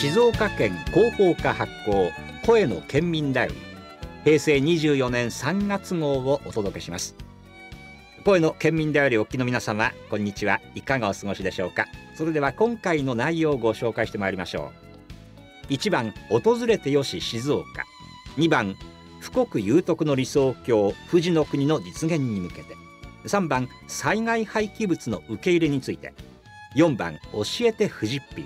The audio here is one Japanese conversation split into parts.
静岡県広報課発行声の県民ダイ平成24年3月号をお届けします声の県民ダイアお聞きの皆様こんにちはいかがお過ごしでしょうかそれでは今回の内容をご紹介してまいりましょう1番訪れてよし静岡2番富国有徳の理想郷富士の国の実現に向けて3番災害廃棄物の受け入れについて4番教えてフジッピ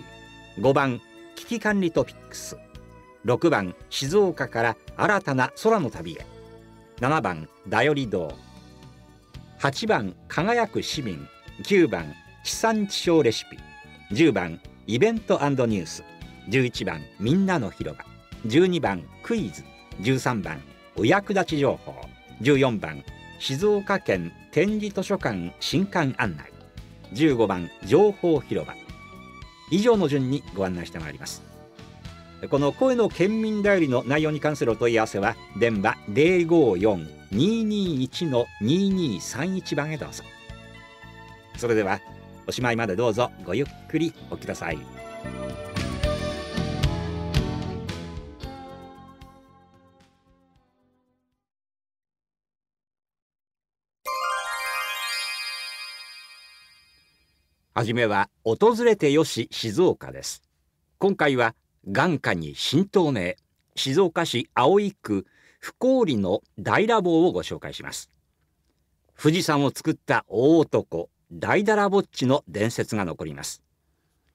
ー5番危機管理トピックス6番静岡から新たな空の旅へ7番だより堂8番輝く市民9番地産地消レシピ10番イベントニュース11番みんなの広場12番クイズ13番お役立ち情報14番静岡県展示図書館新館案内15番情報広場以上の順にご案内してまいりますこの声の県民代理の内容に関するお問い合わせは電話054-221-2231番へどうぞそれではおしまいまでどうぞごゆっくりお聞きくださいはじめは訪れてよし静岡です今回は眼下に新東名静岡市葵区福里の大ラボをご紹介します富士山を作った大男大ダラぼっちの伝説が残ります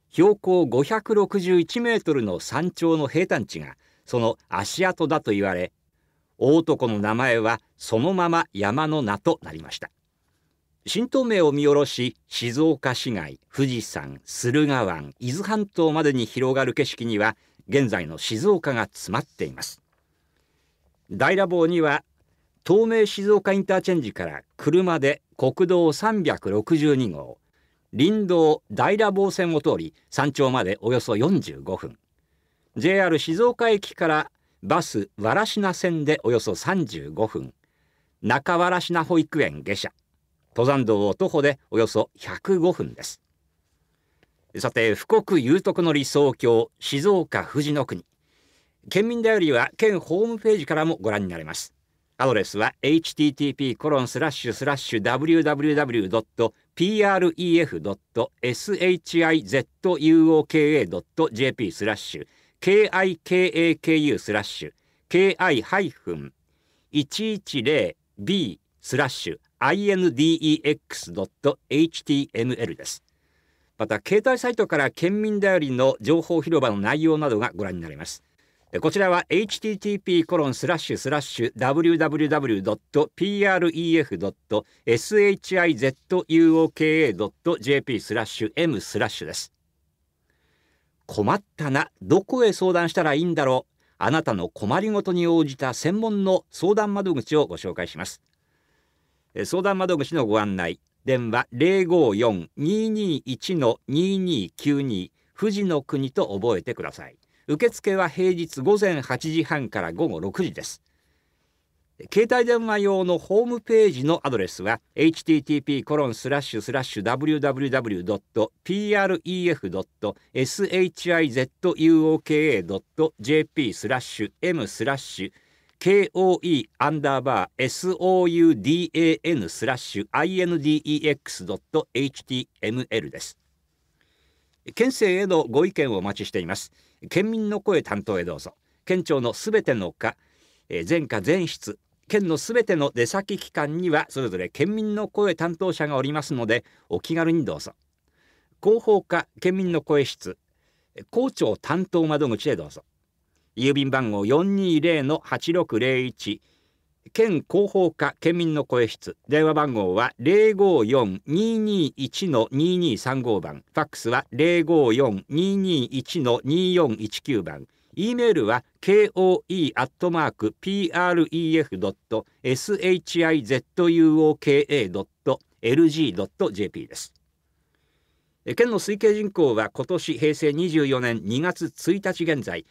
標高561メートルの山頂の平坦地がその足跡だと言われ大男の名前はそのまま山の名となりました新東名を見下ろし静岡市街富士山駿河湾伊豆半島までに広がる景色には現在の静岡が詰まっています大ラボには東名静岡インターチェンジから車で国道362号林道大ラボ線を通り山頂までおよそ45分 JR 静岡駅からバスわらしな線でおよそ35分中わらしな保育園下車登山道を徒歩でおよそ105分ですさて富国有徳の理想郷静岡富士の国県民だよりは県ホームページからもご覧になれますアドレスは http コロンスラッシュスラッシュ w w w p r e f s h i z u o k a j p スラッシュ kikaku スラッシュ ki-110b スラッシュ index.html です。また、携帯サイトから県民だよりの情報広場の内容などがご覧になれます。こちらは http://www.pref.shizuoka.jp コロンススララッッシシュュスラッシュ m スラッシュです。困ったな、どこへ相談したらいいんだろう。あなたの困りごとに応じた専門の相談窓口をご紹介します。相談窓口のご案内電話054-221-2292富士の国と覚えてください受付は平日午前8時半から午後6時です携帯電話用のホームページのアドレスは http コロンスラッシュスラッシュ www.pref.shizuoka.jp スラッシュ m スラッシュ koe-soudan スラッシュ index.html です。県政へのご意見をお待ちしています。県民の声担当へどうぞ。県庁のすべての課、全課全室、県のすべての出先機関にはそれぞれ県民の声担当者がおりますので、お気軽にどうぞ。広報課県民の声室、校長担当窓口へどうぞ。郵便番号420-8601県広報課県民の声室電話番号は054-221-2235番ファックスは054-221-2419番 E メールは koe.pref.shizuoka.lg.jp です県の推計人口は今年平成24年2月1日現在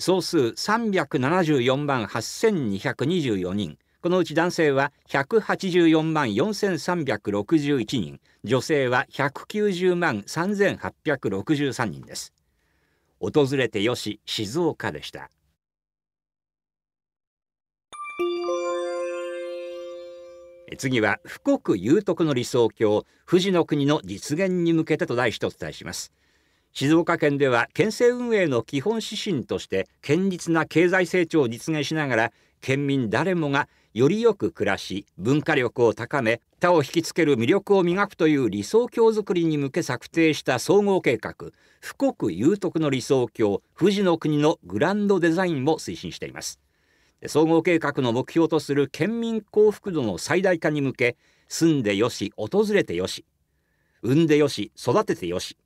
総数374万8224人このうち男性は184万4361人女性は190万3863人です訪れてよし静岡でした次は富国有徳の理想郷富士の国の実現に向けてと題してお伝えします静岡県では県政運営の基本指針として堅実な経済成長を実現しながら県民誰もがよりよく暮らし文化力を高め他を引きつける魅力を磨くという理想郷づくりに向け策定した総合計画富国有徳の理想郷富士の国のグランドデザインも推進しています総合計画の目標とする県民幸福度の最大化に向け住んでよし訪れてよし産んでよし育ててよし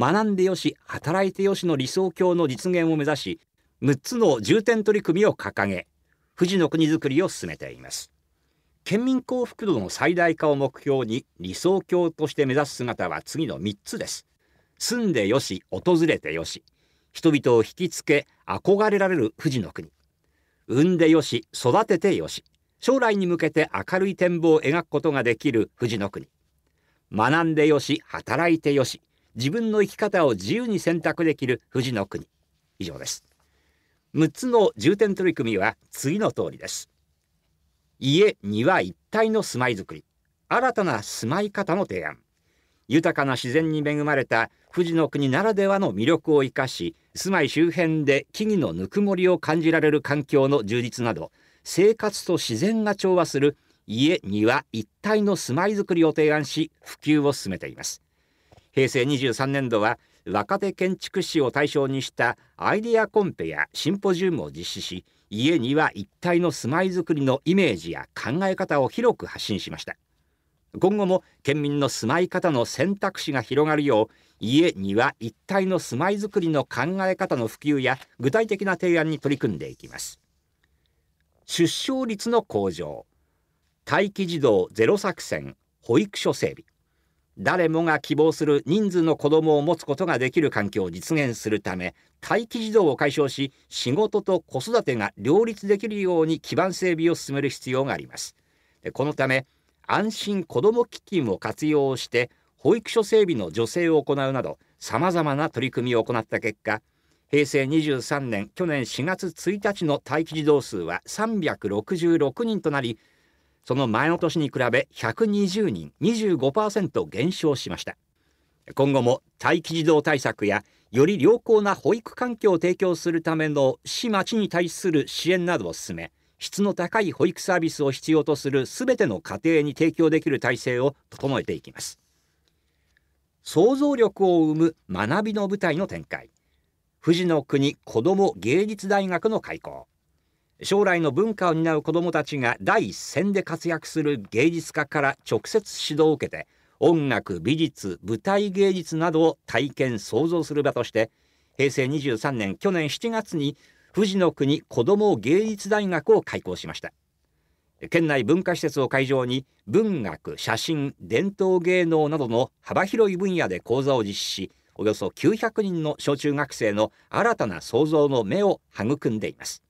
学んでよし働いてよしの理想郷の実現を目指し6つの重点取り組みを掲げ富士の国づくりを進めています県民幸福度の最大化を目標に理想郷として目指す姿は次の3つです住んでよし訪れてよし人々を引きつけ憧れられる富士の国産んでよし育ててよし将来に向けて明るい展望を描くことができる富士の国学んでよし働いてよし自分の生き方を自由に選択できる富士の国以上です6つの重点取り組みは次の通りです家庭一体の住まいづくり新たな住まい方の提案豊かな自然に恵まれた富士の国ならではの魅力を生かし住まい周辺で木々のぬくもりを感じられる環境の充実など生活と自然が調和する家庭一体の住まいづくりを提案し普及を進めています平成23年度は若手建築士を対象にしたアイデアコンペやシンポジウムを実施し家には一体の住まいづくりのイメージや考え方を広く発信しました今後も県民の住まい方の選択肢が広がるよう家には一体の住まいづくりの考え方の普及や具体的な提案に取り組んでいきます出生率の向上待機児童ゼロ作戦保育所整備誰もが希望する人数の子どもを持つことができる環境を実現するため待機児童を解消し仕事と子育てが両立できるように基盤整備を進める必要がありますこのため安心子ども基金を活用して保育所整備の助成を行うなどさまざまな取り組みを行った結果平成23年去年4月1日の待機児童数は366人となりその前の年に比べ120人25%減少しました今後も待機児童対策やより良好な保育環境を提供するための市町に対する支援などを進め質の高い保育サービスを必要とするすべての家庭に提供できる体制を整えていきます想像力を生む学びの舞台の展開富士の国子ども芸術大学の開校将来の文化を担う子どもたちが第一線で活躍する芸術家から直接指導を受けて音楽美術舞台芸術などを体験創造する場として平成23年去年7月に富士の国子ども芸術大学を開校しました県内文化施設を会場に文学写真伝統芸能などの幅広い分野で講座を実施しおよそ900人の小中学生の新たな創造の目を育んでいます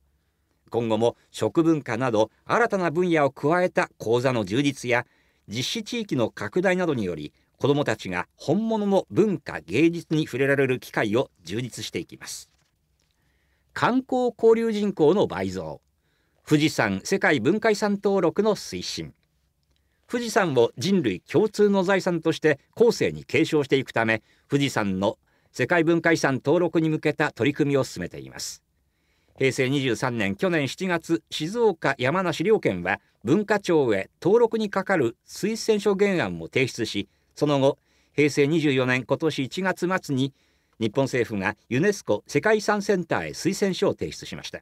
今後も食文化など新たな分野を加えた講座の充実や実施地域の拡大などにより子どもたちが本物の文化芸術に触れられる機会を充実していきます観光交流人口の倍増富士山世界文化遺産登録の推進富士山を人類共通の財産として後世に継承していくため富士山の世界文化遺産登録に向けた取り組みを進めています平成23年去年7月静岡山梨両県は文化庁へ登録に係る推薦書原案を提出しその後平成24年今年1月末に日本政府がユネスコ世界遺産センターへ推薦書を提出しました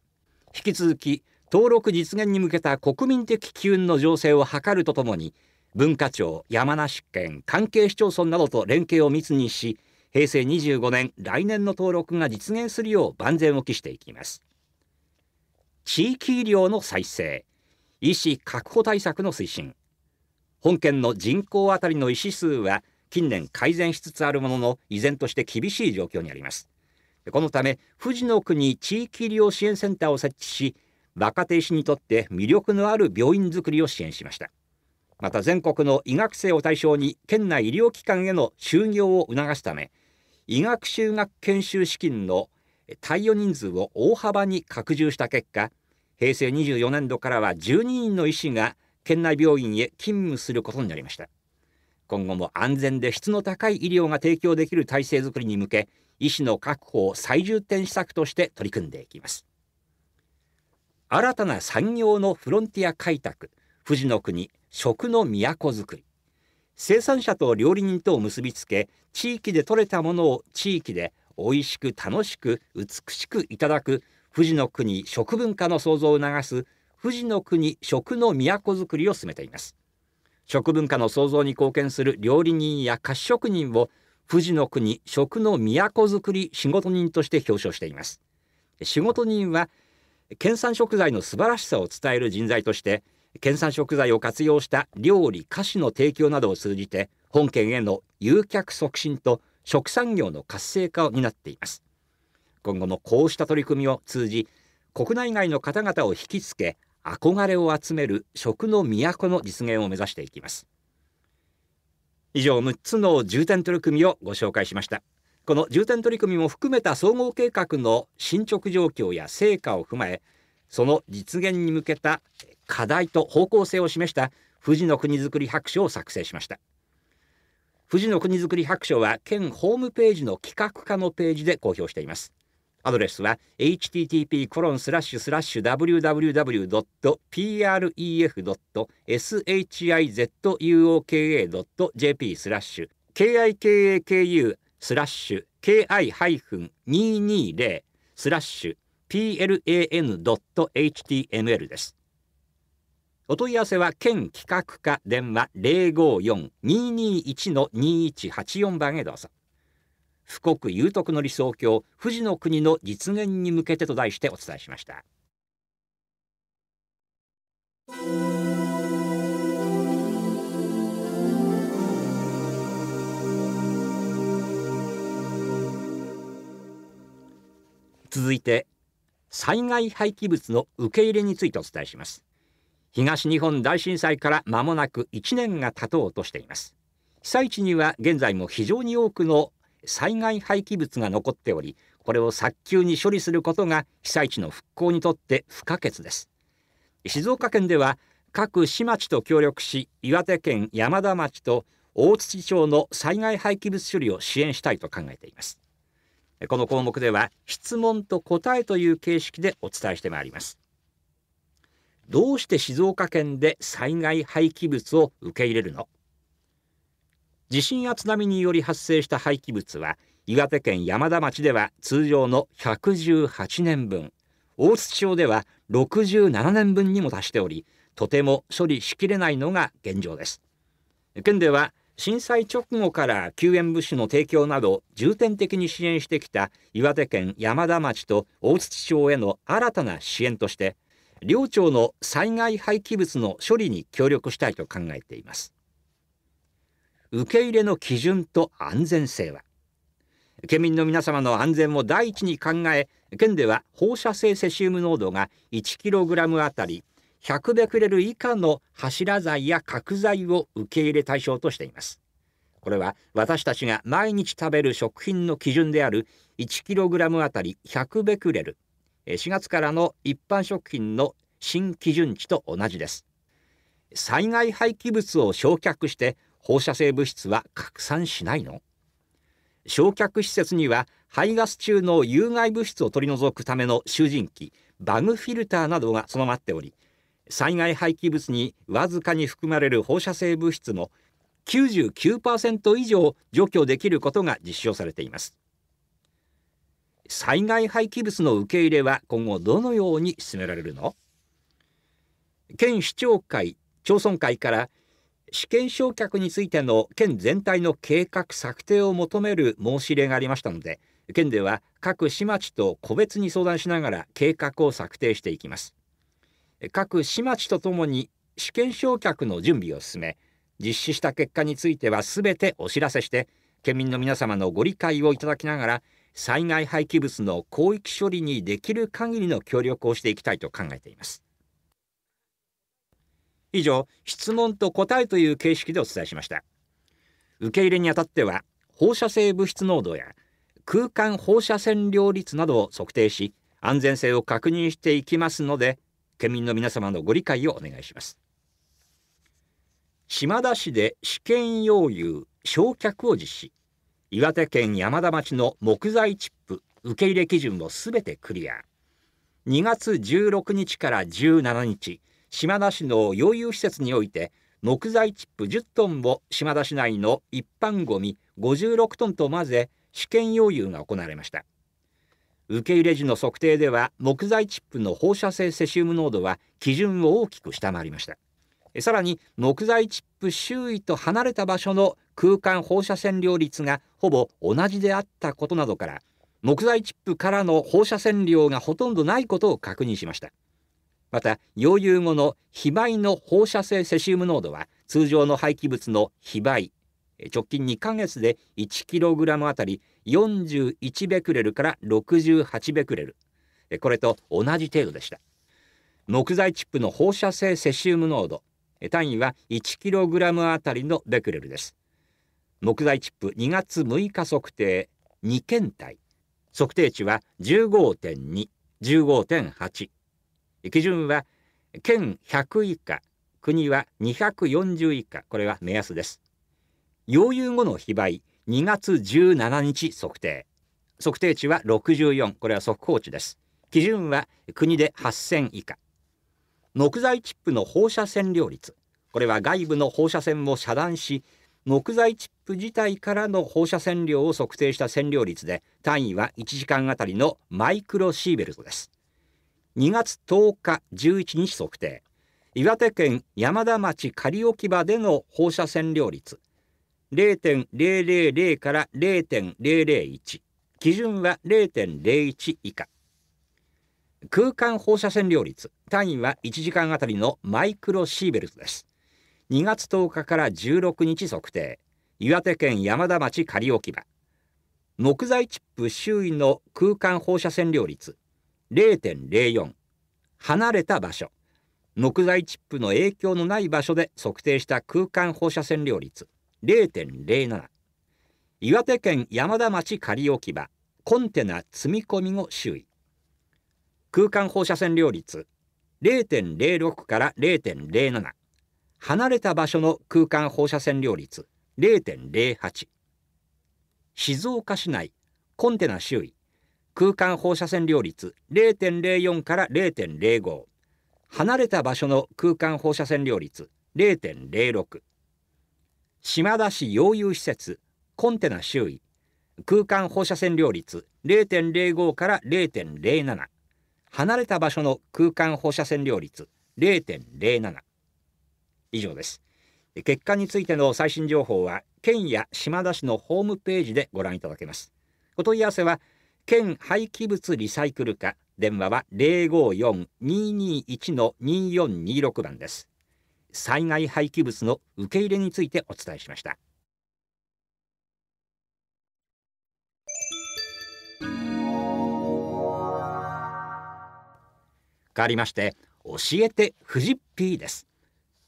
引き続き登録実現に向けた国民的機運の情勢を図るとともに文化庁山梨県関係市町村などと連携を密にし平成25年来年の登録が実現するよう万全を期していきます地域医療の再生医師確保対策の推進本県の人口当たりの医師数は近年改善しつつあるものの依然として厳しい状況にありますこのため富士の国地域医療支援センターを設置し若手医師にとって魅力のある病院づくりを支援しましたまた全国の医学生を対象に県内医療機関への就業を促すため医学修学研修資金の貸与人数を大幅に拡充した結果平成24年度からは12人の医師が県内病院へ勤務することになりました今後も安全で質の高い医療が提供できる体制づくりに向け医師の確保を最重点施策として取り組んでいきます新たな産業のフロンティア開拓富士の国食の都づくり生産者と料理人とを結びつけ地域で採れたものを地域で美味しく楽しく美しくいただく富士の国食文化の創造を促す富士の国食の都づくりを進めています食文化の創造に貢献する料理人や菓子職人を富士の国食の都づくり仕事人として表彰しています仕事人は県産食材の素晴らしさを伝える人材として県産食材を活用した料理菓子の提供などを通じて本県への誘客促進と食産業の活性化を担っています今後もこうした取り組みを通じ国内外の方々を引きつけ憧れを集める食の都の実現を目指していきます以上6つの重点取り組みをご紹介しましたこの重点取り組みも含めた総合計画の進捗状況や成果を踏まえその実現に向けた課題と方向性を示した富士の国づくり白書を作成しました富士の国づくり白書は県ホームページの企画課のページで公表していますアドレスは http://www.pref.shizuoka.jp スラッシュ kikaku スラッシュ ki-220 スラッシュ plan.html です。お問い合わせは県企画課電話054-221-2184番へどうぞ。富国有徳の理想郷富士の国の実現に向けてと題してお伝えしました。続いて災害廃棄物の受け入れについてお伝えします東日本大震災から間もなく1年が経とうとしています被災地には現在も非常に多くの災害廃棄物が残っておりこれを早急に処理することが被災地の復興にとって不可欠です静岡県では各市町と協力し岩手県山田町と大槌町の災害廃棄物処理を支援したいと考えていますこの項目では質問と答えという形式でお伝えしてまいりますどうして静岡県で災害廃棄物を受け入れるの地震や津波により発生した廃棄物は岩手県山田町では通常の118年分大津町では67年分にも達しておりとても処理しきれないのが現状です県では震災直後から救援物資の提供など重点的に支援してきた岩手県山田町と大槌町への新たな支援として両町の災害廃棄物の処理に協力したいと考えています受け入れの基準と安全性は県民の皆様の安全を第一に考え県では放射性セシウム濃度が 1kg あたり100ベクレル以下の柱剤や角材を受け入れ対象としていますこれは私たちが毎日食べる食品の基準である 1kg あたり100ベクレル4月からの一般食品の新基準値と同じです災害廃棄物を焼却して放射性物質は拡散しないの焼却施設には排ガス中の有害物質を取り除くための集塵機バグフィルターなどが備わっており災害廃棄物にわずかに含まれる放射性物質の99%以上除去できることが実証されています災害廃棄物の受け入れは今後どのように進められるの県市長会町村会から試験償却についての県全体の計画策定を求める申し入れがありましたので県では各市町と個別に相談しながら計画を策定していきます各市町とともに試験償却の準備を進め実施した結果については全てお知らせして県民の皆様のご理解をいただきながら災害廃棄物の広域処理にできる限りの協力をしていきたいと考えています以上質問と答えという形式でお伝えしました受け入れにあたっては放射性物質濃度や空間放射線量率などを測定し安全性を確認していきますので県民の皆様のご理解をお願いします島田市で試験要有焼却を実施岩手県山田町の木材チップ受け入れ基準をすべてクリア2月16日から17日島田市の養有施設において木材チップ10トンを島田市内の一般ごみ56トンと混ぜ試験要有が行われました受け入れ時の測定では木材チップの放射性セシウム濃度は基準を大きく下回りましたさらに木材チップ周囲と離れた場所の空間放射線量率がほぼ同じであったことなどから木材チップからの放射線量がほとんどないことを確認しましたまた溶融後の非培の放射性セシウム濃度は通常の廃棄物の非培。直近2ヶ月で 1kg あたり41ベクレルから68ベクレルこれと同じ程度でした木材チップの放射性セシウム濃度単位は 1kg あたりのベクレルです木材チップ2月6日測定2検体測定値は15.215.8基準は県100以下国は240以下これは目安です溶融後の非売2月17日測定測定値は64これは速報値です基準は国で8000以下木材チップの放射線量率これは外部の放射線を遮断し木材チップ自体からの放射線量を測定した線量率で単位は1時間あたりのマイクロシーベルトです2月10日11日測定岩手県山田町仮置き場での放射線量率0.000から0.001基準は0.01以下空間放射線量率単位は1時間あたりのマイクロシーベルトです2月10日から16日測定岩手県山田町仮置き場木材チップ周囲の空間放射線量率0.04離れた場所木材チップの影響のない場所で測定した空間放射線量率0.07岩手県山田町仮置き場コンテナ積み込み後周囲空間放射線量率0.06から0.07離れた場所の空間放射線量率0.08静岡市内コンテナ周囲空間放射線量率0.04から0.05離れた場所の空間放射線量率0.06島田市溶融施設コンテナ周囲空間放射線量率0.05から0.07離れた場所の空間放射線量率0.07以上です結果についての最新情報は県や島田市のホームページでご覧いただけますお問い合わせは県廃棄物リサイクル課電話は零五四二二一の二四二六番です災害廃棄物の受け入れについてお伝えしました変わりまして教えてフジッピーです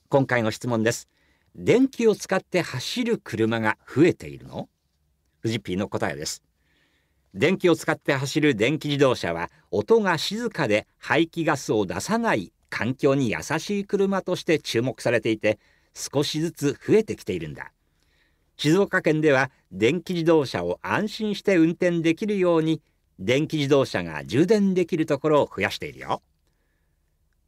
今回の質問です電気を使って走る車が増えているのフジッピーの答えです電気を使って走る電気自動車は音が静かで排気ガスを出さない環境に優しい車として注目されていて少しずつ増えてきているんだ静岡県では電気自動車を安心して運転できるように電気自動車が充電できるところを増やしているよ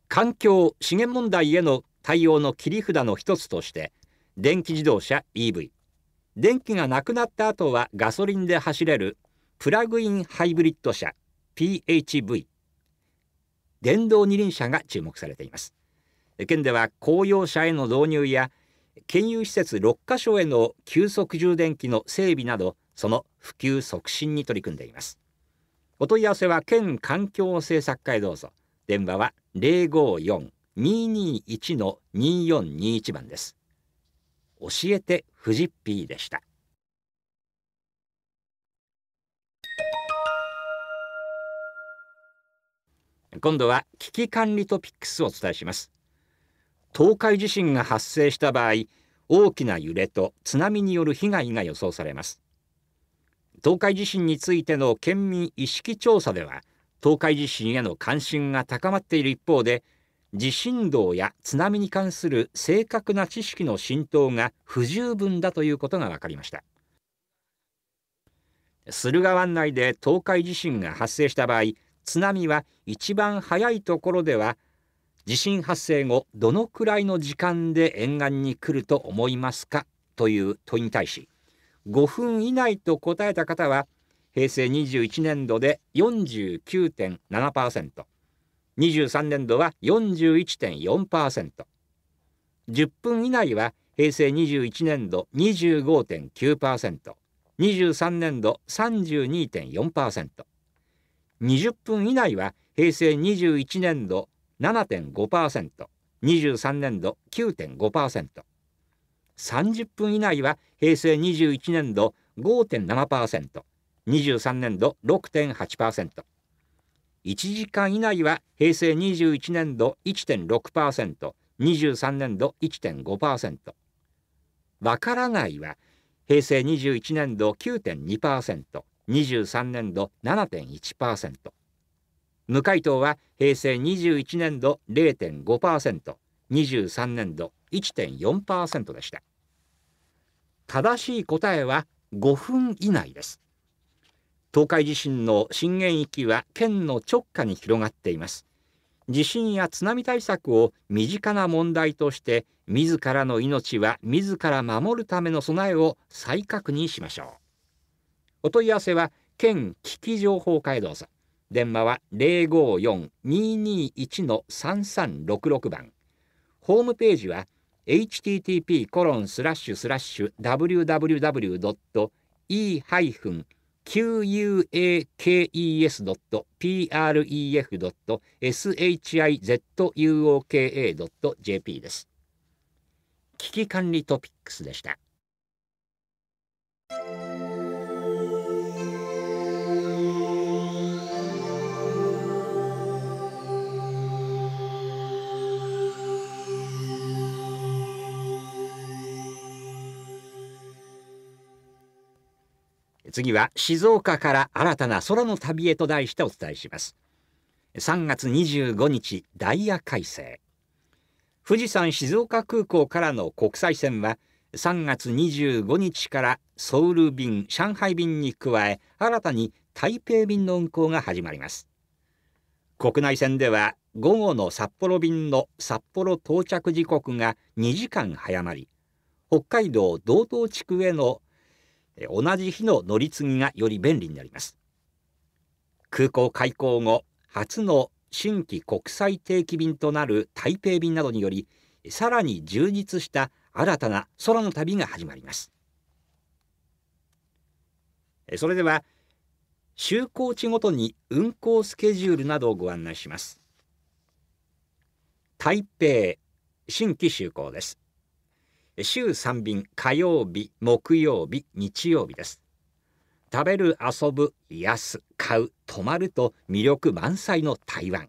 環境資源問題への対応の切り札の一つとして電気自動車 EV 電気がなくなった後はガソリンで走れるプラグインハイブリッド車 PHV 電動二輪車が注目されています県では公用車への導入や県有施設6カ所への急速充電器の整備などその普及促進に取り組んでいますお問い合わせは県環境政策課へどうぞ電話は054-221-2421番です教えてフジッピーでした今度は危機管理トピックスをお伝えします東海地震が発生した場合大きな揺れと津波による被害が予想されます東海地震についての県民意識調査では東海地震への関心が高まっている一方で地震動や津波に関する正確な知識の浸透が不十分だということが分かりました駿河湾内で東海地震が発生した場合津波は一番早いところでは地震発生後どのくらいの時間で沿岸に来ると思いますかという問いに対し5分以内と答えた方は平成21年度で49.7%。23年度は41.4%。10分以内は平成21年度25.9%。23年度32.4%。20分以内は平成21年度7.5%、23年度9.5%、30分以内は平成21年度5.7%、23年度6.8%、1時間以内は平成21年度1.6%、23年度1.5%、わからないは平成21年度9.2%、23年度7.1%無回答は平成21年度 0.5%23 年度1.4%でした正しい答えは5分以内です東海地震の震源域は県の直下に広がっています地震や津波対策を身近な問題として自らの命は自ら守るための備えを再確認しましょうお問い合わせは県危機情報課へどうぞ電話は零五四二二一の三三六六番ホームページは http コロンスラッシュスラッシュ www.e-qakes.pref.shizuoka.jp ドットハイフン u ドットドットドットです。危機管理トピックスでした。次は静岡から新たな空の旅へと題してお伝えします3月25日ダイヤ改正富士山静岡空港からの国際線は3月25日からソウル便上海便に加え新たに台北便の運航が始まります国内線では午後の札幌便の札幌到着時刻が2時間早まり北海道道東地区への同じ日の乗り継ぎがより便利になります。空港開港後、初の新規国際定期便となる台北便などにより、さらに充実した新たな空の旅が始まります。それでは、就航地ごとに運航スケジュールなどをご案内します。台北新規就航です。週3便火曜日木曜日日曜日です食べる遊ぶ癒す買う泊まると魅力満載の台湾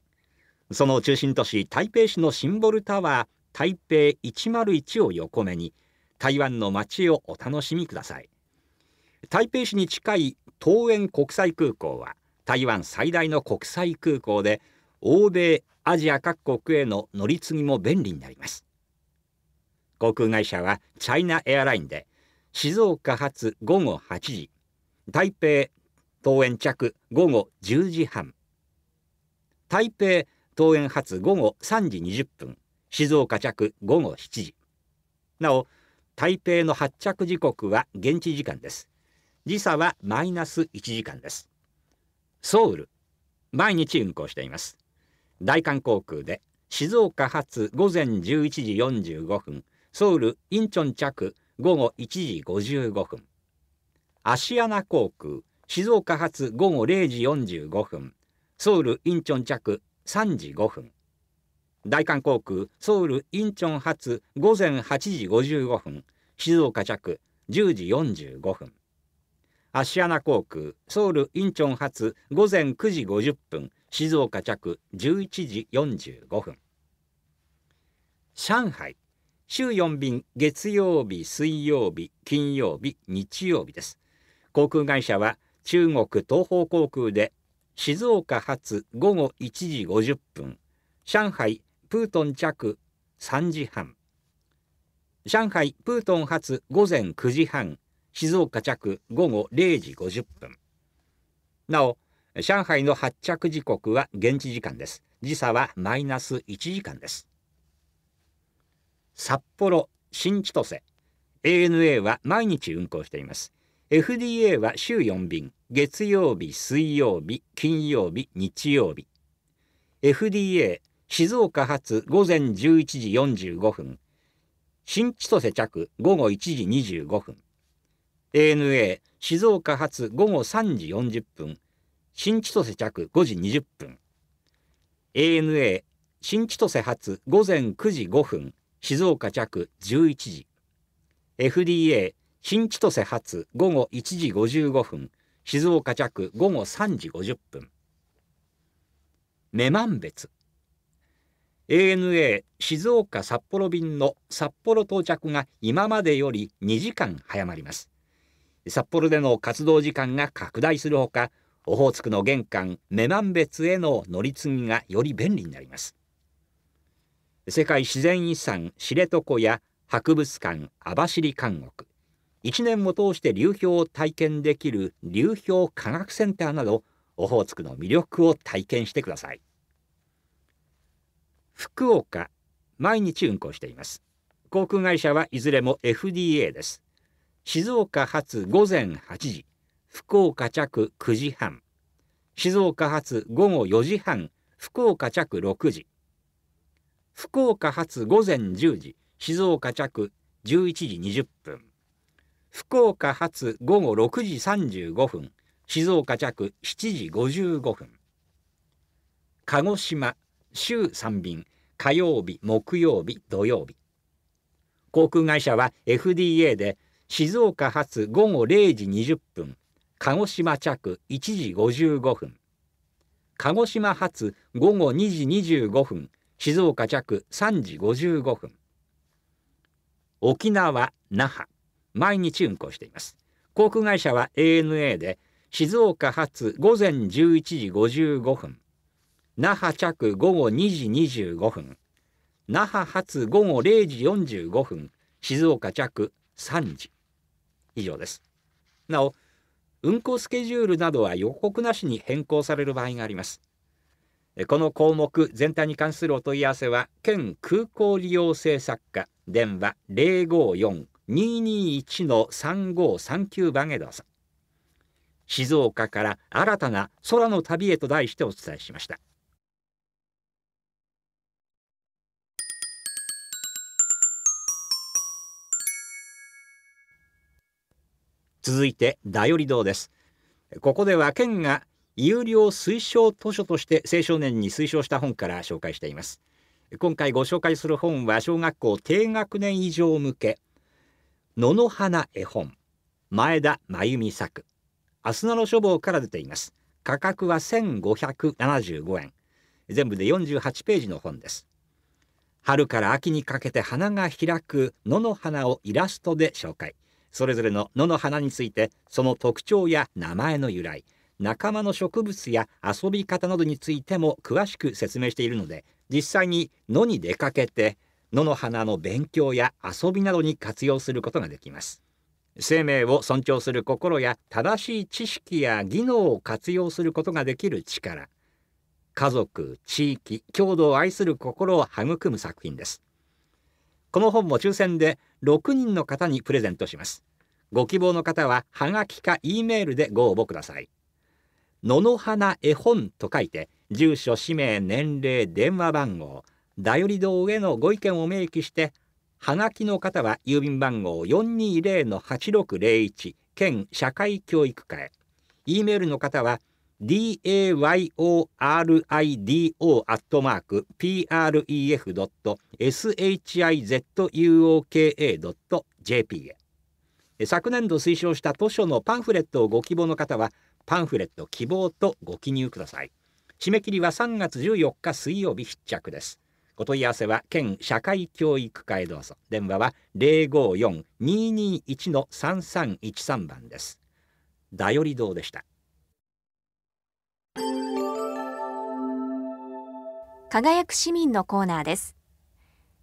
その中心都市台北市のシンボルタワー台北101を横目に台湾の街をお楽しみください台北市に近い桃園国際空港は台湾最大の国際空港で欧米アジア各国への乗り継ぎも便利になります航空会社はチャイナエアラインで静岡発午後8時台北桃園着午後10時半台北桃園発午後3時20分静岡着午後7時なお台北の発着時刻は現地時間です時差はマイナス1時間ですソウル毎日運行しています大韓航空で静岡発午前11時45分ソウル・インチョン着午後1時55分アシアナ航空静岡発午後0時45分ソウル・インチョン着3時5分大韓航空ソウル・インチョン発午前8時55分静岡着10時45分アシアナ航空ソウル・インチョン発午前9時50分静岡着11時45分上海週4便月曜日水曜日金曜日日曜日です航空会社は中国東方航空で静岡発午後1時50分上海プートン着3時半上海プートン発午前9時半静岡着午後0時50分なお上海の発着時刻は現地時間です時差はマイナス1時間です札幌、新千歳。ANA は毎日運行しています。FDA は週4便、月曜日、水曜日、金曜日、日曜日。FDA 静岡発午前11時45分、新千歳着午後1時25分。ANA 静岡発午後3時40分、新千歳着5時20分。ANA 新千歳発午前9時5分、静岡着11時 FDA 新千歳発午後1時55分静岡着午後3時50分女満別 ANA 静岡札幌便の札幌到着が今までより2時間早まります札幌での活動時間が拡大するほかオホーツクの玄関女満別への乗り継ぎがより便利になります世界自然遺産知床や博物館網走監獄1年も通して流氷を体験できる流氷科学センターなどオホーツクの魅力を体験してください福岡毎日運航しています航空会社はいずれも FDA です静岡発午前8時福岡着9時半静岡発午後4時半福岡着6時福岡発午前10時静岡着11時20分福岡発午後6時35分静岡着7時55分鹿児島週3便火曜日木曜日土曜日航空会社は FDA で静岡発午後0時20分鹿児島着1時55分鹿児島発午後2時25分静岡着3時55分沖縄那覇毎日運行しています航空会社は ANA で静岡発午前11時55分那覇着午後2時25分那覇発午後0時45分静岡着3時以上ですなお運行スケジュールなどは予告なしに変更される場合がありますこの項目全体に関するお問い合わせは、県空港利用政策課、電話054-221-3539番へどうぞ。静岡から新たな空の旅へと題してお伝えしました。続いて、だより堂です。ここでは県が有料推奨図書として青少年に推奨した本から紹介しています今回ご紹介する本は小学校低学年以上向け野の花絵本前田真由美作アスナロ書房から出ています価格は1575円全部で48ページの本です春から秋にかけて花が開く野の花をイラストで紹介それぞれの野の花についてその特徴や名前の由来仲間の植物や遊び方などについても詳しく説明しているので実際に野に出かけて野の花の勉強や遊びなどに活用することができます。生命を尊重する心や正しい知識や技能を活用することができる力家族地域郷土を愛する心を育む作品ですこの本も抽選で6人の方にプレゼントしますご希望の方ははがきか E メールでご応募ください野の花絵本と書いて住所氏名年齢電話番号頼り堂へのご意見を明記してはがきの方は郵便番号420-8601県社会教育課へ E メールの方は d a y o r i d o p r e f s h i z u o k a j p へ昨年度推奨した図書のパンフレットをご希望の方はパンフレット希望とご記入ください締め切りは3月14日水曜日必着ですお問い合わせは県社会教育課へどうぞ電話は054-221-3313番ですだより堂でした輝く市民のコーナーです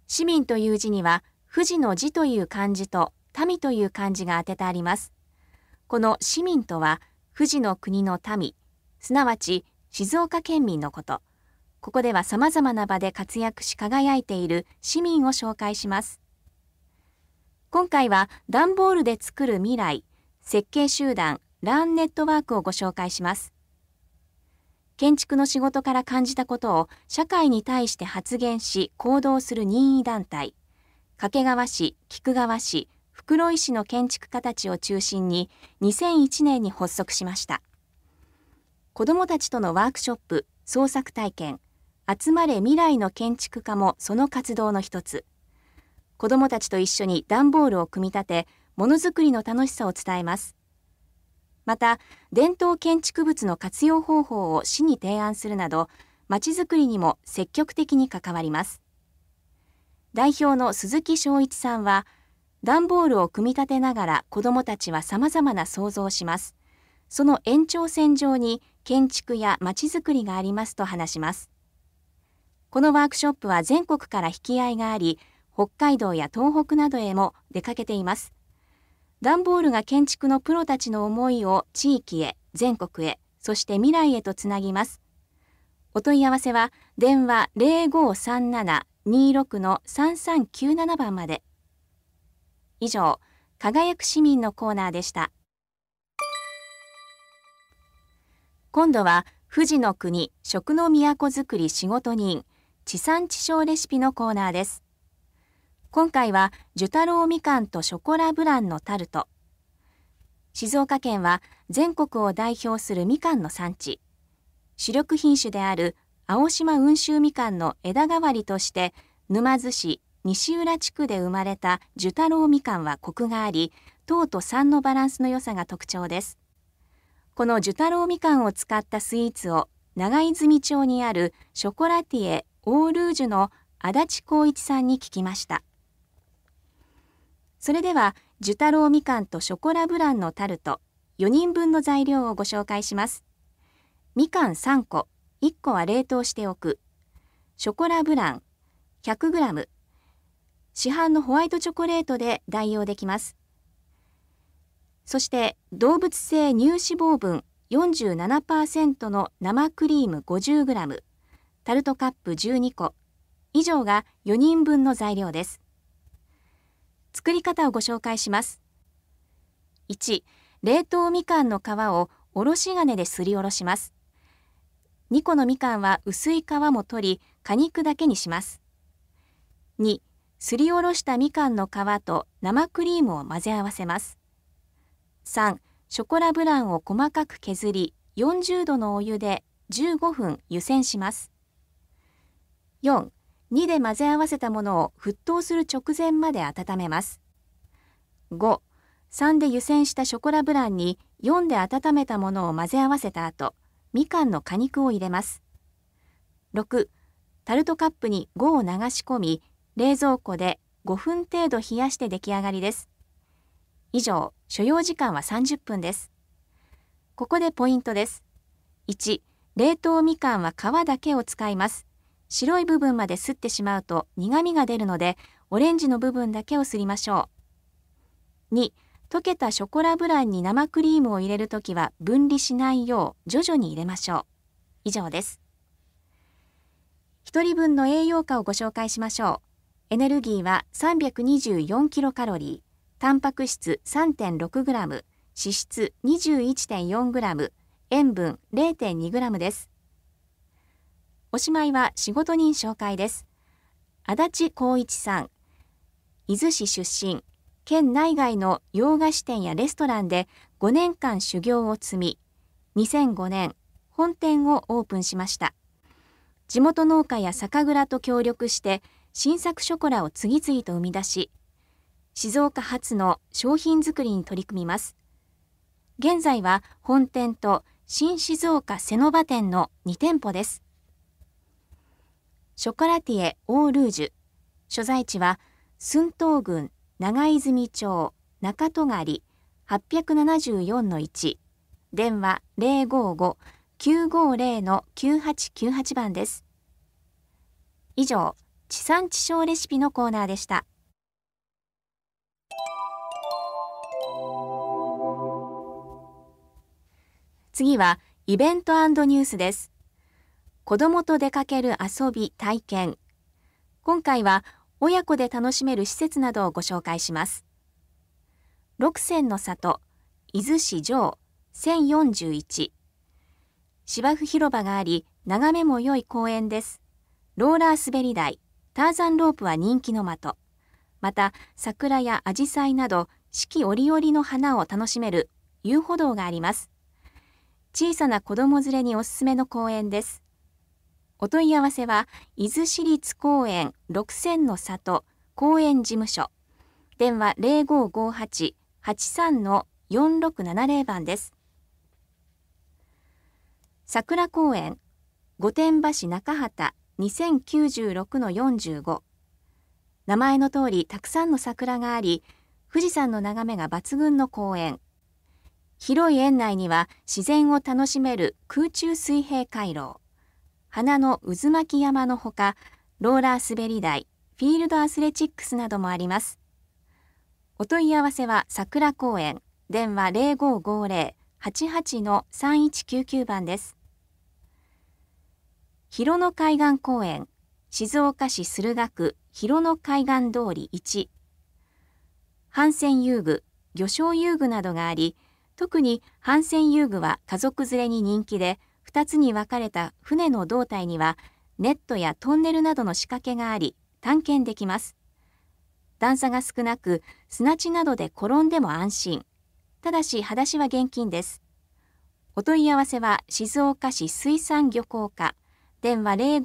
市民という字には富士の字という漢字と民という漢字が当ててありますこの市民とは富士の国の民、すなわち静岡県民のこと。ここでは様々な場で活躍し輝いている市民を紹介します。今回は段ボールで作る未来、設計集団、ランネットワークをご紹介します。建築の仕事から感じたことを社会に対して発言し行動する任意団体、掛川市、菊川市、袋井市の建築家たちを中心に2001年に発足しました子どもたちとのワークショップ創作体験集まれ未来の建築家もその活動の一つ子どもたちと一緒に段ボールを組み立てものづくりの楽しさを伝えますまた伝統建築物の活用方法を市に提案するなどまちづくりにも積極的に関わります代表の鈴木昭一さんは段ボールを組み立てながら子どもたちは様々な想像をします。その延長線上に建築やまちづくりがありますと話します。このワークショップは全国から引き合いがあり、北海道や東北などへも出かけています。段ボールが建築のプロたちの思いを地域へ、全国へ、そして未来へとつなぎます。お問い合わせは電話0537-26-3397番まで。以上、輝く市民のコーナーでした。今度は、富士の国、食の都づくり仕事人、地産地消レシピのコーナーです。今回は、寿太郎みかんとショコラブランのタルト。静岡県は、全国を代表するみかんの産地。主力品種である青島温州みかんの枝代わりとして沼津市西浦地区で生まれた寿太郎みかんはコクがあり糖と酸のバランスの良さが特徴ですこの寿太郎みかんを使ったスイーツを長泉町にあるショコラティエオールージュの足立光一さんに聞きましたそれでは寿太郎みかんとショコラブランのタルト4人分の材料をご紹介しますみかん3個1個は冷凍しておくショコラブラン 100g 市販のホワイトチョコレートで代用できます。そして動物性乳脂肪分47%の生クリーム 50g、タルトカップ12個以上が4人分の材料です。作り方をご紹介します。1、冷凍みかんの皮をおろし金ですりおろします。2個のみかんは薄い皮も取り、果肉だけにします。2、すりおろしたみかんの皮と生クリームを混ぜ合わせます。3. ショコラブランを細かく削り40度のお湯で15分湯煎します。4. 2で混ぜ合わせたものを沸騰する直前まで温めます。5. 3で湯煎したショコラブランに4で温めたものを混ぜ合わせた後、みかんの果肉を入れます。6. タルトカップに5を流し込み、冷蔵庫で5分程度冷やして出来上がりです。以上、所要時間は30分です。ここでポイントです。1、冷凍みかんは皮だけを使います。白い部分まで擦ってしまうと苦味が出るので、オレンジの部分だけを擦りましょう。2、溶けたショコラブランに生クリームを入れるときは分離しないよう徐々に入れましょう。以上です。1人分の栄養価をご紹介しましょう。エネルギーは324キロカロリー、タンパク質3.6グラム、脂質21.4グラム、塩分0.2グラムです。おしまいは仕事人紹介です。足立光一さん、伊豆市出身、県内外の洋菓子店やレストランで5年間修行を積み、2005年、本店をオープンしました。地元農家や酒蔵と協力して、新作ショコラを次々と生み出し、静岡発の商品作りに取り組みます。現在は本店と新静岡瀬野場店の2店舗です。ショコラティエ・オールージュ。所在地は寸東郡長泉町中戸狩り八百七十四の一、電話零五五九五零の九八九八番です。以上、地産地消レシピのコーナーでした。次はイベントニュースです。子供と出かける遊び体験。今回は親子で楽しめる施設などをご紹介します。六泉の里、伊豆市城、1041。芝生広場があり、眺めも良い公園です。ローラー滑り台、ターザンロープは人気の的。また、桜やアジサイなど四季折々の花を楽しめる遊歩道があります。小さな子供連れにおすすめの公園です。お問い合わせは、伊豆市立公園六千の里公園事務所。電話0558-83-4670番です。桜公園御殿場市中畑2096の45名前の通りたくさんの桜があり富士山の眺めが抜群の公園広い園内には自然を楽しめる空中水平回廊花の渦巻き山のほかローラー滑り台フィールドアスレチックスなどもありますお問い合わせは桜公園電話0550-88-3199番です広野海岸公園、静岡市駿河区広野海岸通り1、帆船遊具、魚礁遊具などがあり、特に帆船遊具は家族連れに人気で、2つに分かれた船の胴体には、ネットやトンネルなどの仕掛けがあり、探検できます。段差が少なく、砂地などで転んでも安心。ただし、裸足は厳禁です。お問い合わせは静岡市水産漁港課。電話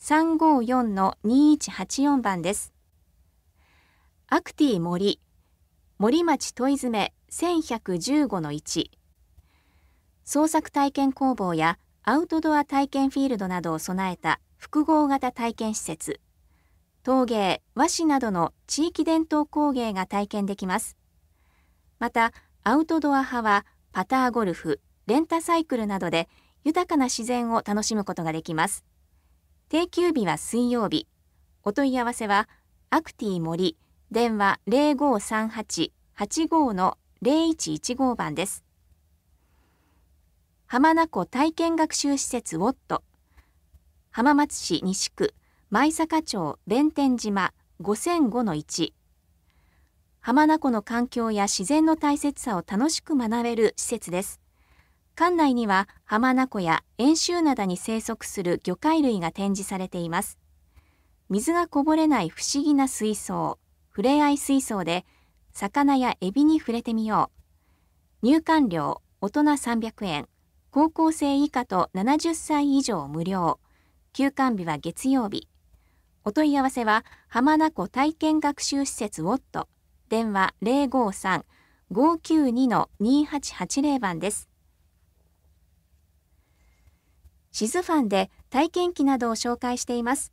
054-354-2184番です。アクティ森、森町問詰1115-1。創作体験工房やアウトドア体験フィールドなどを備えた複合型体験施設、陶芸、和紙などの地域伝統工芸が体験できます。また、アウトドア派はパターゴルフ、レンタサイクルなどで豊かな自然を楽しむことができます。定休日は水曜日。お問い合わせは、アクティ森電話0538-85 0115番です。浜名湖体験学習施設ウォット浜松市西区舞坂町弁天島5005 1浜名湖の環境や自然の大切さを楽しく学べる施設です。館内には浜名湖や遠州灘に生息する魚介類が展示されています。水がこぼれない不思議な水槽、ふれあい水槽で、魚やエビに触れてみよう。入館料、大人300円、高校生以下と70歳以上無料、休館日は月曜日。お問い合わせは、浜名湖体験学習施設ウォット、電話053-592-2880番です。シズファンで体験記などを紹介しています。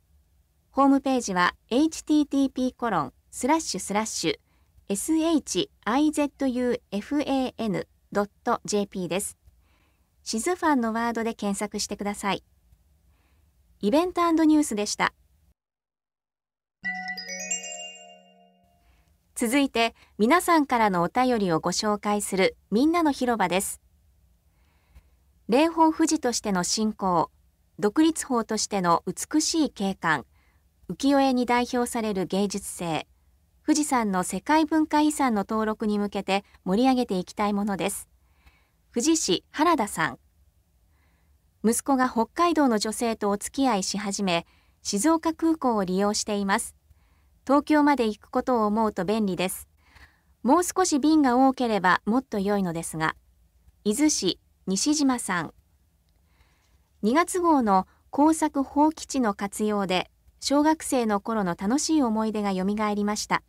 ホームページは http コロンスラッシュスラッシュ shizufan.jp です。シズファンのワードで検索してください。イベントニュースでした。続いて皆さんからのお便りをご紹介するみんなの広場です。霊峰富士としての信仰、独立法としての美しい景観、浮世絵に代表される芸術性、富士山の世界文化遺産の登録に向けて盛り上げていきたいものです。富士市原田さん。息子が北海道の女性とお付き合いし始め、静岡空港を利用しています。東京まで行くことを思うと便利です。もう少し便が多ければもっと良いのですが、伊豆市西島さん2月号の工作放棄地の活用で小学生の頃の楽しい思い出がよみがえりました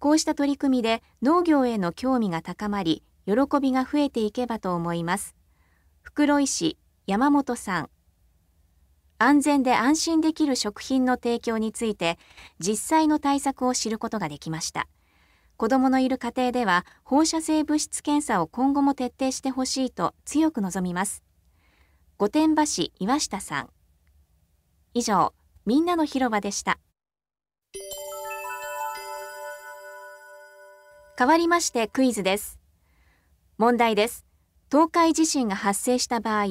こうした取り組みで農業への興味が高まり喜びが増えていけばと思います袋井市山本さん安全で安心できる食品の提供について実際の対策を知ることができました。子供のいる家庭では放射性物質検査を今後も徹底してほしいと強く望みます。御殿場市岩下さん。以上、みんなの広場でした。変わりましてクイズです。問題です。東海地震が発生した場合、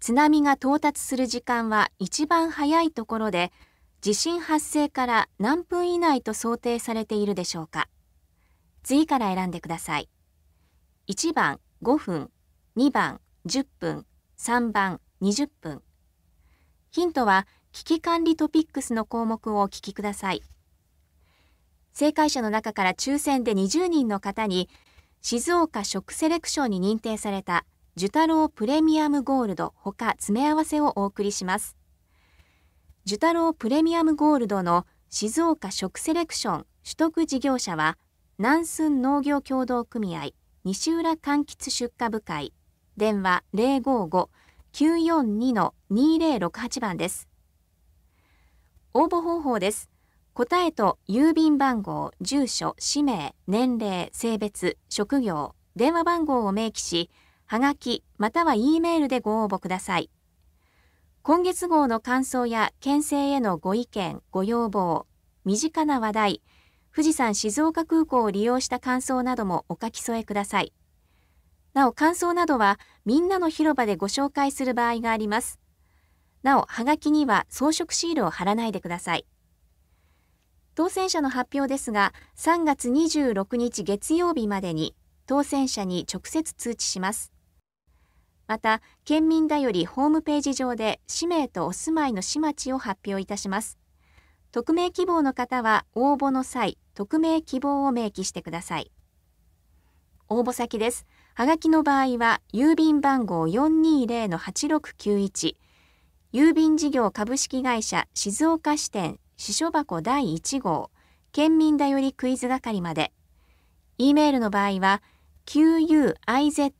津波が到達する時間は一番早いところで、地震発生から何分以内と想定されているでしょうか。次から選んでください。1番5分、2番10分、3番20分。ヒントは、危機管理トピックスの項目をお聞きください。正解者の中から抽選で20人の方に、静岡食セレクションに認定された、ジュタロープレミアムゴールドほか詰め合わせをお送りします。ジュタロープレミアムゴールドの静岡食セレクション取得事業者は、南寸農業協同組合西浦柑橘出荷部会電話055-942-2068番です。応募方法です。答えと郵便番号、住所、氏名、年齢、性別、職業、電話番号を明記し、はがきまたは E メールでご応募ください。今月号の感想や県政へのご意見、ご要望、身近な話題、富士山静岡空港を利用した感想などもお書き添えください。なお、感想などは、みんなの広場でご紹介する場合があります。なお、はがきには装飾シールを貼らないでください。当選者の発表ですが、3月26日月曜日までに、当選者に直接通知します。また、県民だよりホームページ上で氏名とお住まいの市町を発表いたします。匿名希望の方は応募の際、匿名希望を明記してください。応募先です。はがきの場合は、郵便番号420-8691、郵便事業株式会社静岡支店支所箱第1号、県民だよりクイズ係まで、E メールの場合は、QUIZ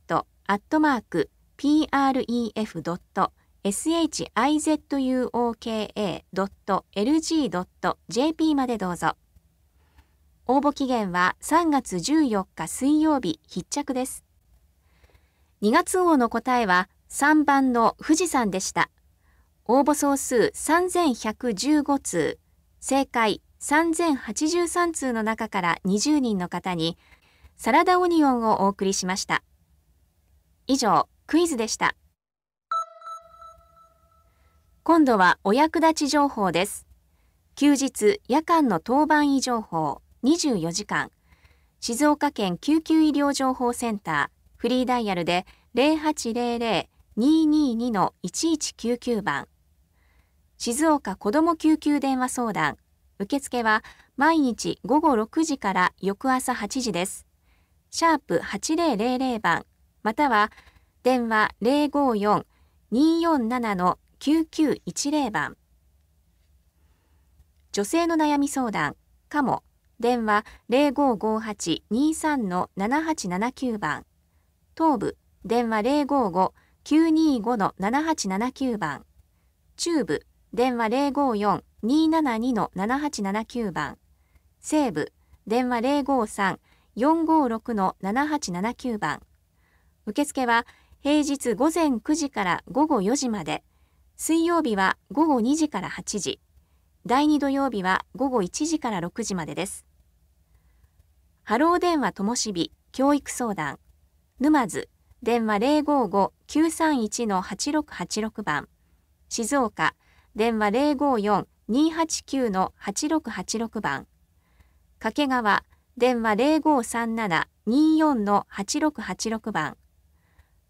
アットマーク PREF.com shizuoka.lg.jp までどうぞ。応募期限は3月14日水曜日必着です。2月号の答えは3番の富士山でした。応募総数3115通、正解3083通の中から20人の方にサラダオニオンをお送りしました。以上、クイズでした。今度はお役立ち情報です。休日、夜間の当番医情報、24時間。静岡県救急医療情報センター、フリーダイヤルで0800-222-1199番。静岡子ども救急電話相談。受付は毎日午後6時から翌朝8時です。シャープ8000番、または電話0 5 4 2 4 7の9910番女性の悩み相談かも電話0558-23-7879番東部電話055-925-7879番中部電話054-272-7879の番西部電話053-456-7879の番受付は平日午前9時から午後4時まで水曜日は午後2時から8時、第2土曜日は午後1時から6時までです。ハロー電話ともしび教育相談、沼津、電話055-931-8686番、静岡、電話054-289-8686番、掛川、電話0537-24-8686番、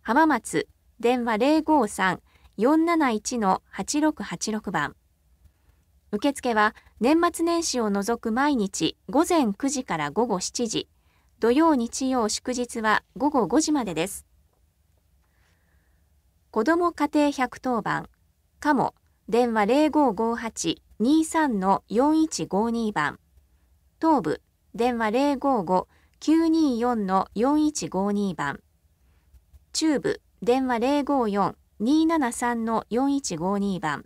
浜松、電話053 8 8 6 6 471-8686番。受付は年末年始を除く毎日午前9時から午後7時、土曜日曜祝日は午後5時までです。子ども家庭110番、かも、電話0558-23-4152番、東部、電話055-924-4152番、中部、電話054 273-4152番。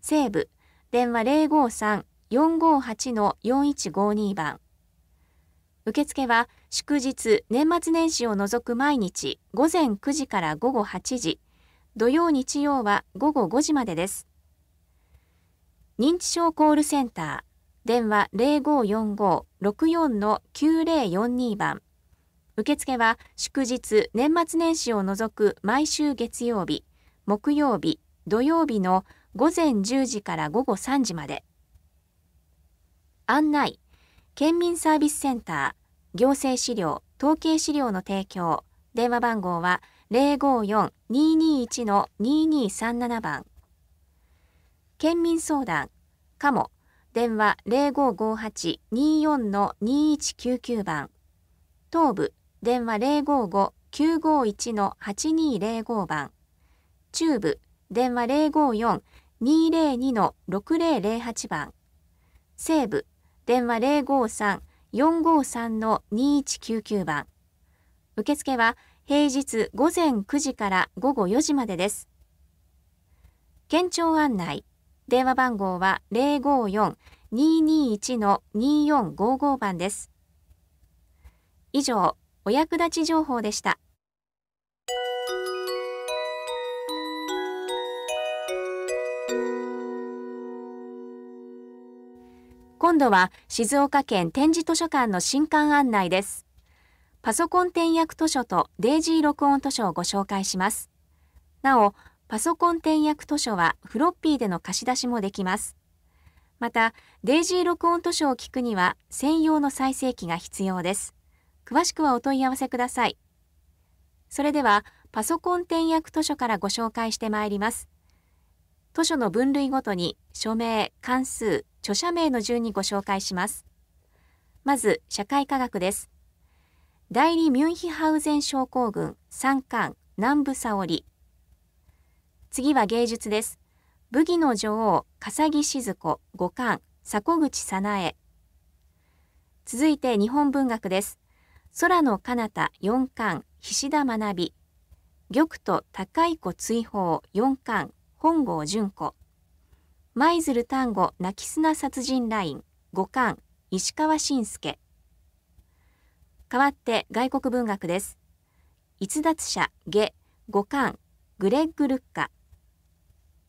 西部、電話053-458-4152番。受付は祝日、年末年始を除く毎日午前9時から午後8時、土曜日曜は午後5時までです。認知症コールセンター、電話0545-64-9042番。受付は祝日、年末年始を除く毎週月曜日、木曜日、土曜日の午前10時から午後3時まで。案内、県民サービスセンター、行政資料、統計資料の提供、電話番号は054-221-2237番。県民相談、かも、電話0558-24-2199番。東部電話055-951-8205番、中部、電話054-202-6008番、西部、電話053-453-2199番。受付は平日午前9時から午後4時までです。県庁案内、電話番号は054-221-2455番です。以上、お役立ち情報でした。今度は静岡県展示図書館の新刊案内です。パソコン転訳図書とデイジー録音図書をご紹介します。なお、パソコン転訳図書はフロッピーでの貸し出しもできます。また、デイジー録音図書を聞くには専用の再生機が必要です。詳しくはお問い合わせください。それでは、パソコン転訳図書からご紹介してまいります。図書の分類ごとに、署名、関数、著者名の順にご紹介します。まず、社会科学です。代理ミュンヒハウゼン症候群、三冠、南部沙織。次は芸術です。武技の女王、笠木静子、五冠、迫口早苗。続いて日本文学です。空の彼方4巻、菱田学び、玉と高い子追放4巻、本郷淳子、舞鶴丹後泣き砂殺人ライン5巻、石川信介。代わって外国文学です。逸脱者下5巻、グレッグ・ルッカ。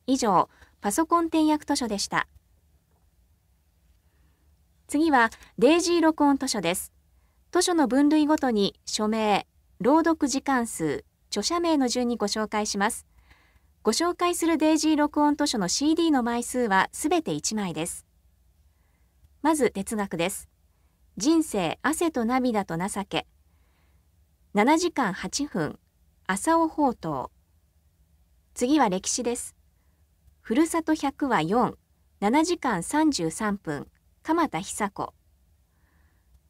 以上、パソコン転訳図書でした。次は、デイジー録音図書です。図書の分類ごとに署名、朗読時間数、著者名の順にご紹介します。ご紹介するデイジー録音図書の CD の枚数はすべて1枚です。まず哲学です。人生、汗と涙と情け。7時間8分、朝尾宝刀。次は歴史です。ふるさと100は4、7時間33分、鎌田久子。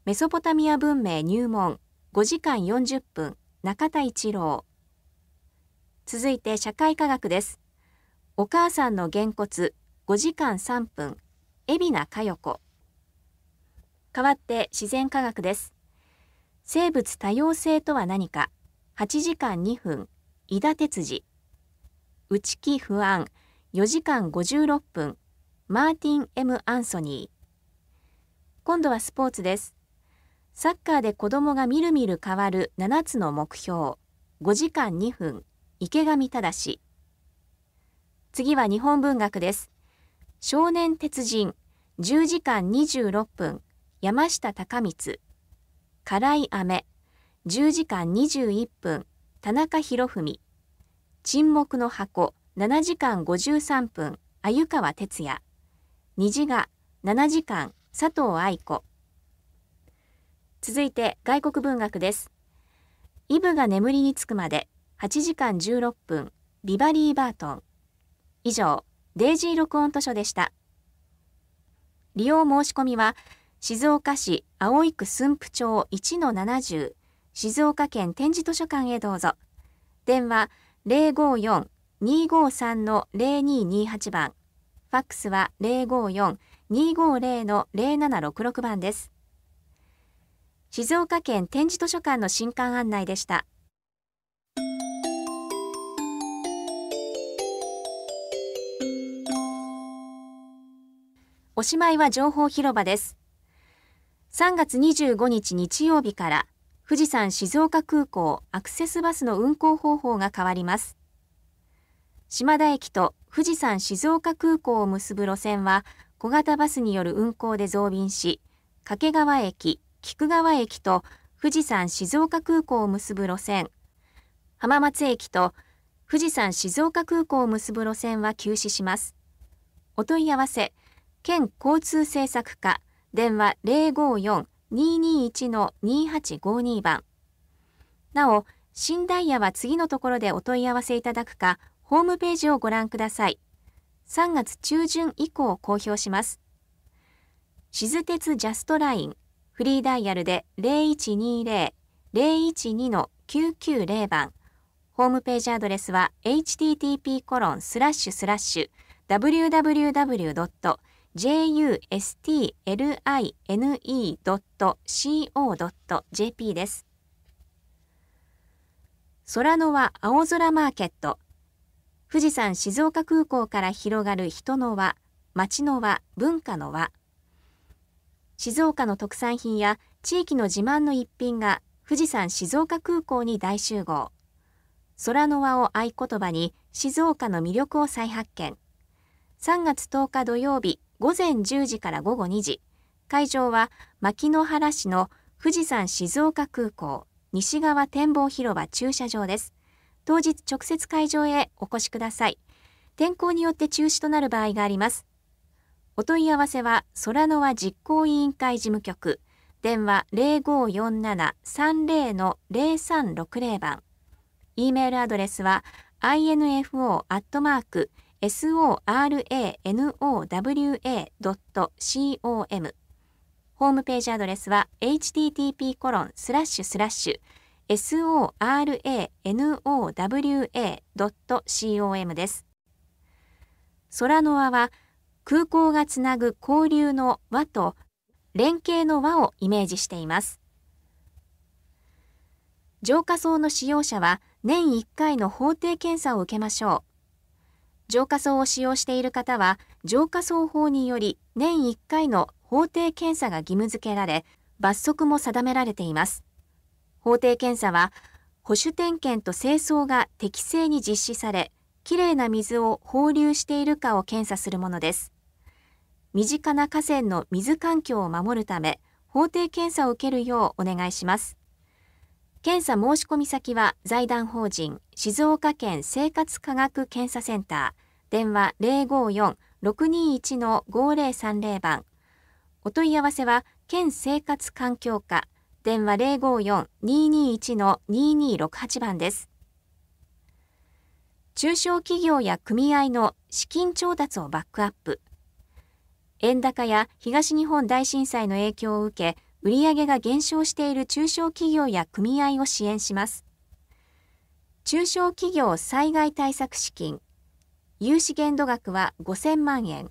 メソポタミア文明入門5時間40分中田一郎続いて社会科学ですお母さんのげんこつ5時間3分海老名佳代子代わって自然科学です生物多様性とは何か8時間2分井田哲司内木不安4時間56分マーティン・ M・ アンソニー今度はスポーツですサッカーで子供がみるみる変わる7つの目標5時間2分池上正次は日本文学です少年鉄人10時間26分山下孝光辛い雨10時間21分田中博文沈黙の箱7時間53分鮎川哲也虹が7時間佐藤愛子続いて外国文学です。イブが眠りにつくまで8時間16分、ビバリー・バートン。以上、デイジー録音図書でした。利用申し込みは、静岡市葵区駿府町1-70、静岡県展示図書館へどうぞ。電話054-253-0228番。ファックスは054-250-0766番です。静岡県展示図書館の新館案内でした。おしまいは情報広場です。3月25日日曜日から富士山静岡空港アクセスバスの運行方法が変わります。島田駅と富士山静岡空港を結ぶ路線は小型バスによる運行で増便し、掛川駅、菊川駅と富士山静岡空港を結ぶ路線、浜松駅と富士山静岡空港を結ぶ路線は休止します。お問い合わせ、県交通政策課、電話054-221-2852番。なお、新ダイヤは次のところでお問い合わせいただくか、ホームページをご覧ください。3月中旬以降公表します。静鉄ジャストラインフリーダイヤルで0120-012-990番。ホームページアドレスは http コロンスラッシュスラッシュ www.justline.co.jp です。空の輪青空マーケット。富士山静岡空港から広がる人の輪、街の輪、文化の輪。静岡の特産品や地域の自慢の一品が富士山静岡空港に大集合。空の輪を合言葉に静岡の魅力を再発見。3月10日土曜日午前10時から午後2時。会場は牧之原市の富士山静岡空港西側展望広場駐車場です。当日直接会場へお越しください。天候によって中止となる場合があります。お問い合わせは、空の輪実行委員会事務局、電話0547-30-0360番。e メールアドレスは、info.soranowa.com ホームページアドレスは http コロンスラッシュスラッシュ soranowa.com です。空の輪は空港がつなぐ交流の輪と連携の輪をイメージしています。浄化槽の使用者は年1回の法定検査を受けましょう。浄化槽を使用している方は浄化槽法により年1回の法定検査が義務付けられ罰則も定められています。法定検査は保守点検と清掃が適正に実施されきれいな水を放流しているかを検査するものです。身近な河川の水環境を守るため、法定検査を受けるようお願いします。検査申込先は財団法人静岡県生活科学検査センター電話054-621-5030番お問い合わせは県生活環境課電話054-221-2268番です中小企業や組合の資金調達をバックアップ円高や東日本大震災の影響を受け、売上が減少している中小企業や組合を支援します。中小企業災害対策資金、融資限度額は5000万円、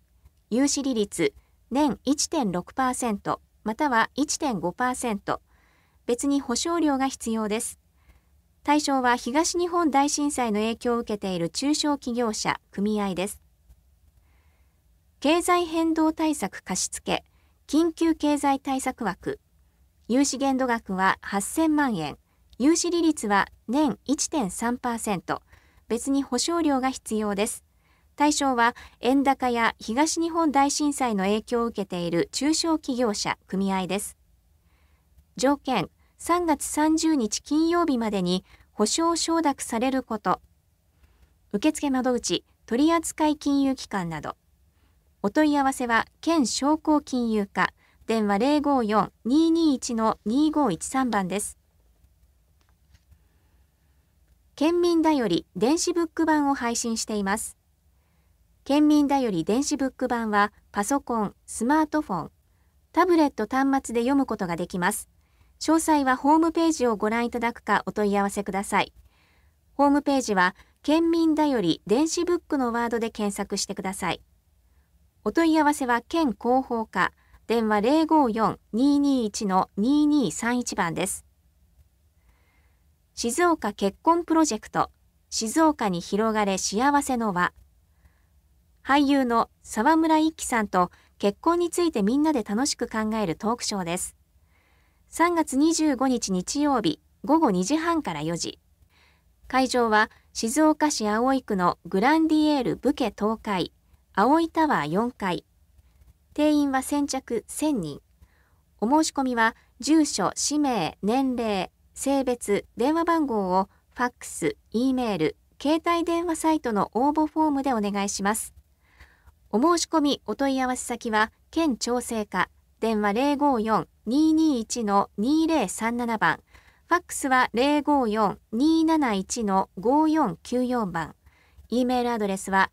融資利率年1.6%または1.5%、別に保証料が必要です。対象は東日本大震災の影響を受けている中小企業者、組合です。経済変動対策貸付、緊急経済対策枠、融資限度額は8000万円、融資利率は年1.3%、別に保証料が必要です。対象は円高や東日本大震災の影響を受けている中小企業者組合です。条件3月30日金曜日までに保証承諾されること受付窓口取扱金融機関などお問い合わせは県商工金融課電話054-221-2513番です。県民だより電子ブック版を配信しています。県民だより電子ブック版はパソコン、スマートフォン、タブレット端末で読むことができます。詳細はホームページをご覧いただくかお問い合わせください。ホームページは県民だより電子ブックのワードで検索してください。お問い合わせは県広報課電話054-221-2231番です。静岡結婚プロジェクト静岡に広がれ幸せの輪俳優の沢村一樹さんと結婚についてみんなで楽しく考えるトークショーです。3月25日日曜日午後2時半から4時。会場は静岡市葵区のグランディエール武家東海葵タワー4階。定員は先着1000人。お申し込みは、住所、氏名、年齢、性別、電話番号を、ファックス、E メール、携帯電話サイトの応募フォームでお願いします。お申し込み、お問い合わせ先は、県調整課、電話054-221-2037番、ファックスは054-271-5494番、E メールアドレスは、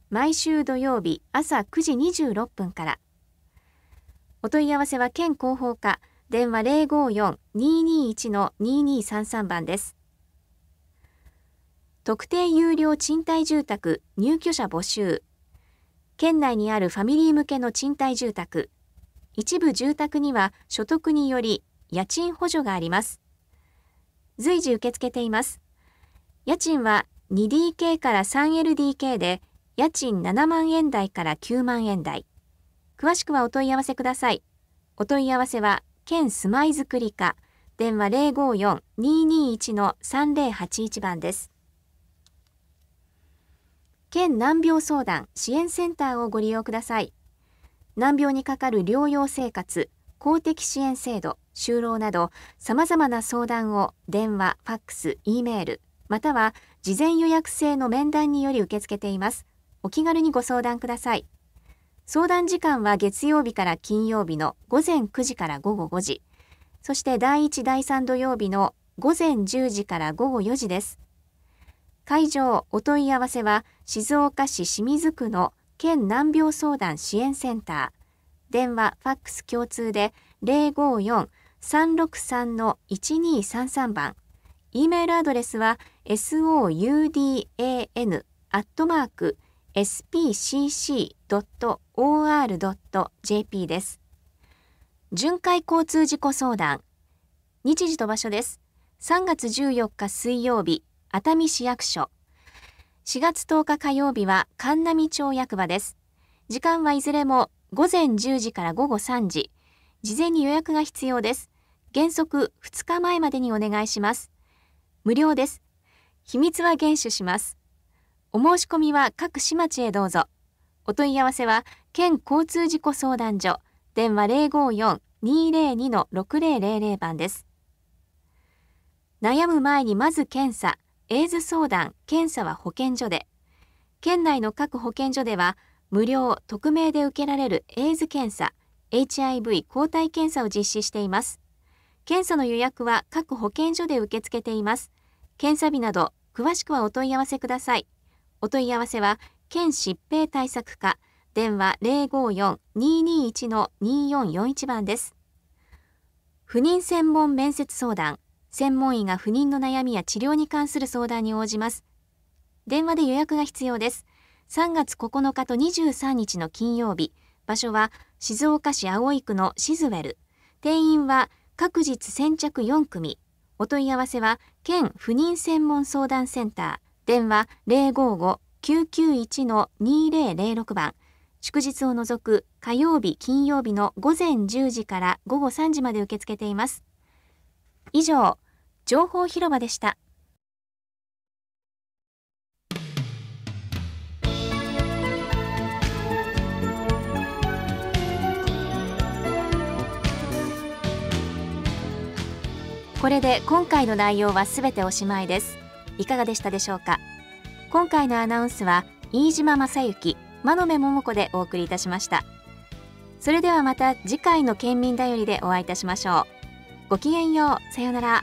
毎週土曜日朝9時26分から。お問い合わせは県広報課電話054-221-2233番です。特定有料賃貸住宅入居者募集。県内にあるファミリー向けの賃貸住宅。一部住宅には所得により家賃補助があります。随時受け付けています。家賃は 2DK から 3LDK で家賃7万円台から9万円台。詳しくはお問い合わせください。お問い合わせは、県住まいづくり課、電話054-221-3081番です。県難病相談支援センターをご利用ください。難病にかかる療養生活、公的支援制度、就労など、様々な相談を電話、ファックス、E メール、または事前予約制の面談により受け付けています。お気軽にご相談ください。相談時間は月曜日から金曜日の午前9時から午後5時、そして第1、第3土曜日の午前10時から午後4時です。会場お問い合わせは静岡市清水区の県難病相談支援センター、電話、ファックス共通で054-363-1233番、E メールアドレスは soudan アットマーク spcc.or.jp です。巡回交通事故相談。日時と場所です。3月14日水曜日、熱海市役所。4月10日火曜日は神美町役場です。時間はいずれも午前10時から午後3時。事前に予約が必要です。原則2日前までにお願いします。無料です。秘密は厳守します。お申し込みは各市町へどうぞ。お問い合わせは、県交通事故相談所、電話054-202-6000番です。悩む前にまず検査、エイズ相談、検査は保健所で。県内の各保健所では、無料、匿名で受けられるエイズ検査、HIV 抗体検査を実施しています。検査の予約は各保健所で受け付けています。検査日など、詳しくはお問い合わせください。お問い合わせは県疾病対策課電話054-221-2441番です。不妊専門面接相談。専門医が不妊の悩みや治療に関する相談に応じます。電話で予約が必要です。3月9日と23日の金曜日。場所は静岡市葵区のシズウェル。定員は各日先着4組。お問い合わせは県不妊専門相談センター。電話055-991-2006番、祝日を除く火曜日、金曜日の午前10時から午後3時まで受け付けています。以上、情報広場でした。これで今回の内容はすべておしまいです。いかがでしたでしょうか今回のアナウンスは飯島正幸真野目桃子でお送りいたしましたそれではまた次回の県民だよりでお会いいたしましょうごきげんようさようなら